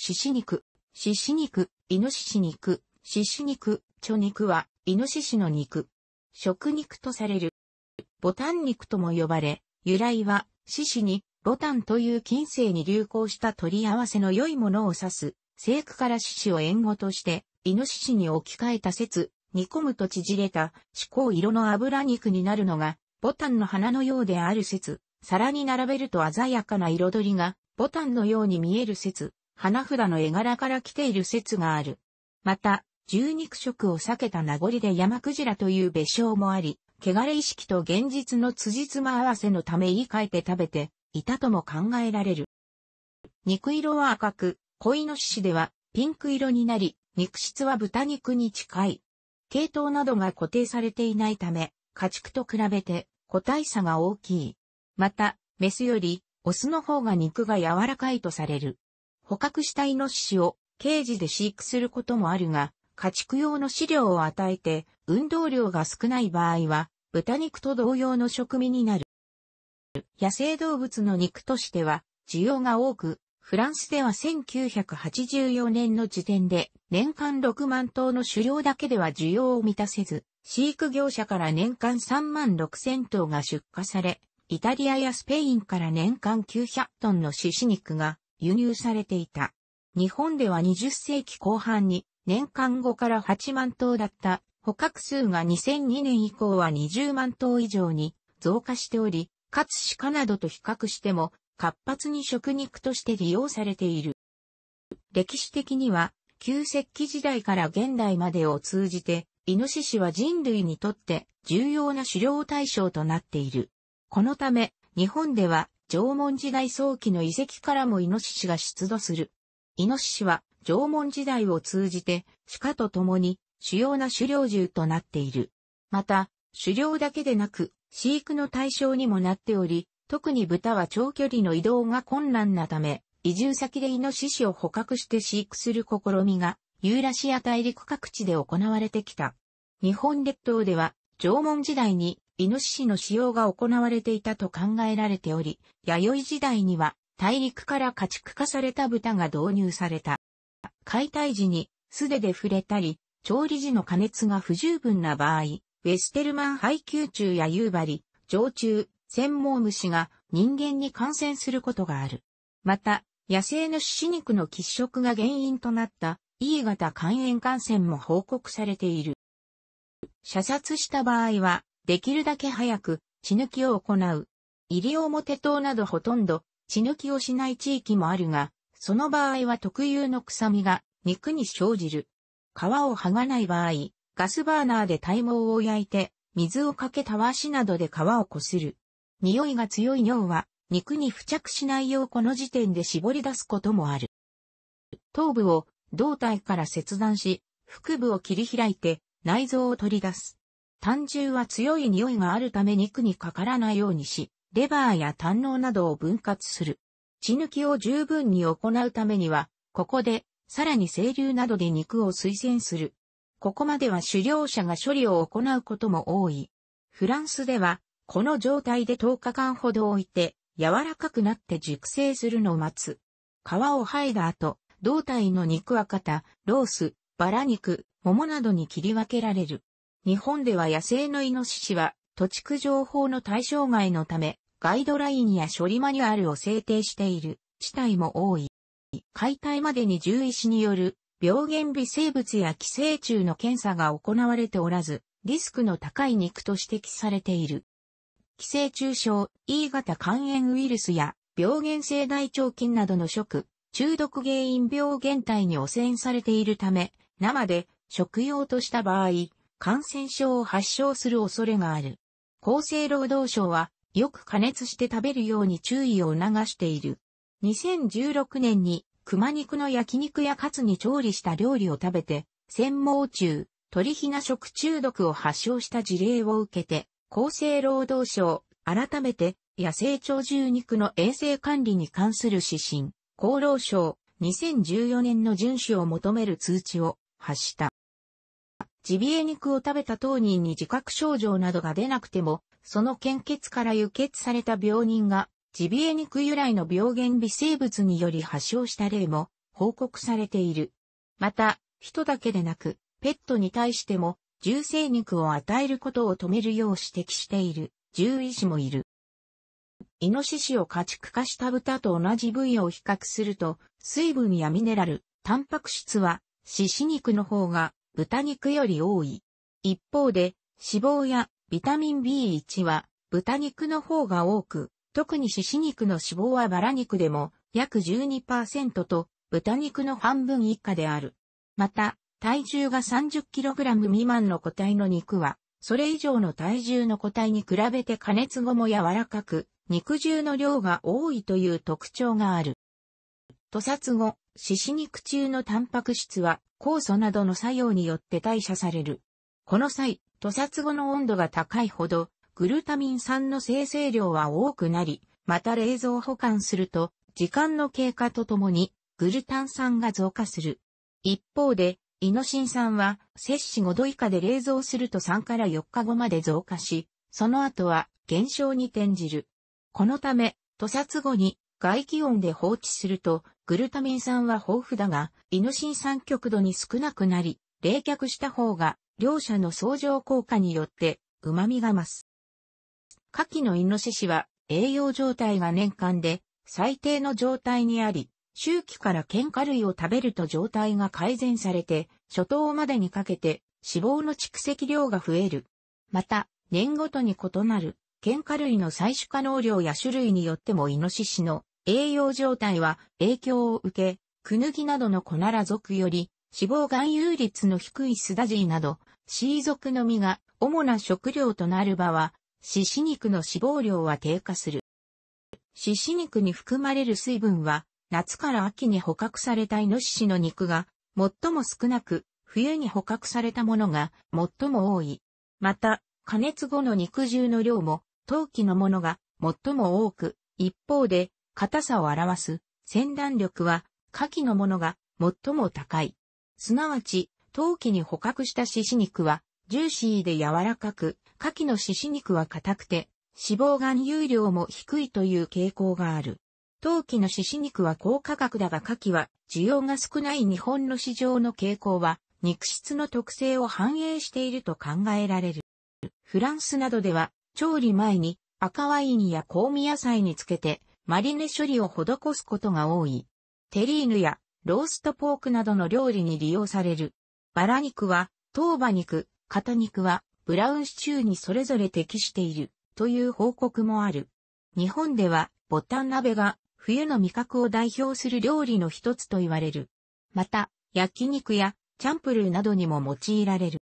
獅子肉、獅子肉、イノシシ肉、獅子肉、蝶肉は、イノシシの肉。食肉とされる。ボタン肉とも呼ばれ、由来は、獅子に、ボタンという近世に流行した取り合わせの良いものを指す、聖句から獅子を縁語として、イノシシに置き換えた説、煮込むと縮れた、思考色の油肉になるのが、ボタンの花のようである説、皿に並べると鮮やかな彩りが、ボタンのように見える説、花札の絵柄から来ている説がある。また、獣肉食を避けた名残で山クジラという別称もあり、汚れ意識と現実の辻褄合わせのため言い換えて食べていたとも考えられる。肉色は赤く、恋の獅子ではピンク色になり、肉質は豚肉に近い。系統などが固定されていないため、家畜と比べて個体差が大きい。また、メスよりオスの方が肉が柔らかいとされる。捕獲したイノシシをケージで飼育することもあるが、家畜用の飼料を与えて、運動量が少ない場合は、豚肉と同様の食味になる。野生動物の肉としては、需要が多く、フランスでは1984年の時点で、年間6万頭の狩猟だけでは需要を満たせず、飼育業者から年間3万6千頭が出荷され、イタリアやスペインから年間900トンの獅子肉が輸入されていた。日本では20世紀後半に年間5から8万頭だった捕獲数が2002年以降は20万頭以上に増加しており、かつ鹿などと比較しても活発に食肉として利用されている。歴史的には旧石器時代から現代までを通じて、イノシシは人類にとって重要な狩猟対象となっている。このため、日本では縄文時代早期の遺跡からもイノシシが出土する。イノシシは縄文時代を通じて鹿と共に主要な狩猟獣となっている。また、狩猟だけでなく飼育の対象にもなっており、特に豚は長距離の移動が困難なため、移住先でイノシシを捕獲して飼育する試みがユーラシア大陸各地で行われてきた。日本列島では縄文時代にイノシシの使用が行われていたと考えられており、弥生時代には大陸から家畜化された豚が導入された。解体時に素手で触れたり、調理時の加熱が不十分な場合、ウェステルマン配給中や夕張、常虫、専門虫が人間に感染することがある。また、野生の死肉の喫食が原因となった E 型肝炎感染も報告されている。射殺した場合は、できるだけ早く、血抜きを行う。入表島などほとんど、血抜きをしない地域もあるが、その場合は特有の臭みが肉に生じる。皮を剥がない場合、ガスバーナーで体毛を焼いて、水をかけたわしなどで皮をこする。匂いが強い尿は、肉に付着しないようこの時点で絞り出すこともある。頭部を胴体から切断し、腹部を切り開いて内臓を取り出す。単汁は強い匂いがあるため肉にかからないようにし、レバーや胆嚢などを分割する。血抜きを十分に行うためには、ここで、さらに清流などで肉を推薦する。ここまでは狩猟者が処理を行うことも多い。フランスでは、この状態で10日間ほど置いて、柔らかくなって熟成するのを待つ。皮を剥いだ後、胴体の肉は肩、ロース、バラ肉、桃などに切り分けられる。日本では野生のイノシシは、土地区情報の対象外のため、ガイドラインや処理マニュアルを制定している地帯も多い。解体までに獣医師による病原微生物や寄生虫の検査が行われておらず、リスクの高い肉と指摘されている。寄生虫症、E 型肝炎ウイルスや病原性大腸菌などの食、中毒原因病原体に汚染されているため、生で食用とした場合、感染症を発症する恐れがある。厚生労働省は、よく加熱して食べるように注意を促している。2016年に、熊肉の焼肉やカツに調理した料理を食べて、専門中、鳥ひな食中毒を発症した事例を受けて、厚生労働省、改めて、野生鳥獣肉の衛生管理に関する指針、厚労省、2014年の遵守を求める通知を発した。ジビエ肉を食べた当人に自覚症状などが出なくても、その献血から輸血された病人が、ジビエ肉由来の病原微生物により発症した例も報告されている。また、人だけでなく、ペットに対しても、重生肉を与えることを止めるよう指摘している、獣医師もいる。イノシシを家畜化した豚と同じ部位を比較すると、水分やミネラル、タンパク質は、獅子肉の方が豚肉より多い。一方で、脂肪やビタミン B1 は豚肉の方が多く、特に獅子肉の脂肪はバラ肉でも約12%と豚肉の半分以下である。また、体重が 30kg 未満の個体の肉は、それ以上の体重の個体に比べて加熱後も柔らかく、肉汁の量が多いという特徴がある。屠殺後、獅子肉中のタンパク質は酵素などの作用によって代謝される。この際、吐殺後の温度が高いほど、グルタミン酸の生成量は多くなり、また冷蔵保管すると、時間の経過とともに、グルタン酸が増加する。一方で、イノシン酸は、摂氏5度以下で冷蔵すると3から4日後まで増加し、その後は減少に転じる。このため、吐殺後に外気温で放置すると、グルタミン酸は豊富だが、イノシン酸極度に少なくなり、冷却した方が、両者の相乗効果によって、旨味が増す。夏季のイノシシは、栄養状態が年間で、最低の状態にあり、周期から喧嘩類を食べると状態が改善されて、初頭までにかけて脂肪の蓄積量が増える。また、年ごとに異なる、喧嘩類の採取可能量や種類によってもイノシシの栄養状態は影響を受け、クヌギなどのコナラ属より脂肪含有率の低いスダジーなどシー属の実が主な食料となる場は、獅子肉の脂肪量は低下する。獅子肉に含まれる水分は、夏から秋に捕獲されたイノシシの肉が最も少なく、冬に捕獲されたものが最も多い。また、加熱後の肉汁の量も、陶器のものが最も多く、一方で、硬さを表す、洗断力は、下記のものが最も高い。すなわち、陶器に捕獲した獅子肉は、ジューシーで柔らかく、下記の獅子肉は硬くて、脂肪含有量も低いという傾向がある。陶器の獅子肉は高価格だが下記は、需要が少ない日本の市場の傾向は、肉質の特性を反映していると考えられる。フランスなどでは、調理前に赤ワインや香味野菜につけて、マリネ処理を施すことが多い。テリーヌやローストポークなどの料理に利用される。バラ肉は、当馬肉、肩肉は、ブラウンシチューにそれぞれ適している、という報告もある。日本では、ボタン鍋が、冬の味覚を代表する料理の一つと言われる。また、焼肉や、チャンプルーなどにも用いられる。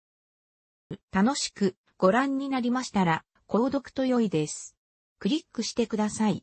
楽しくご覧になりましたら、購読と良いです。クリックしてください。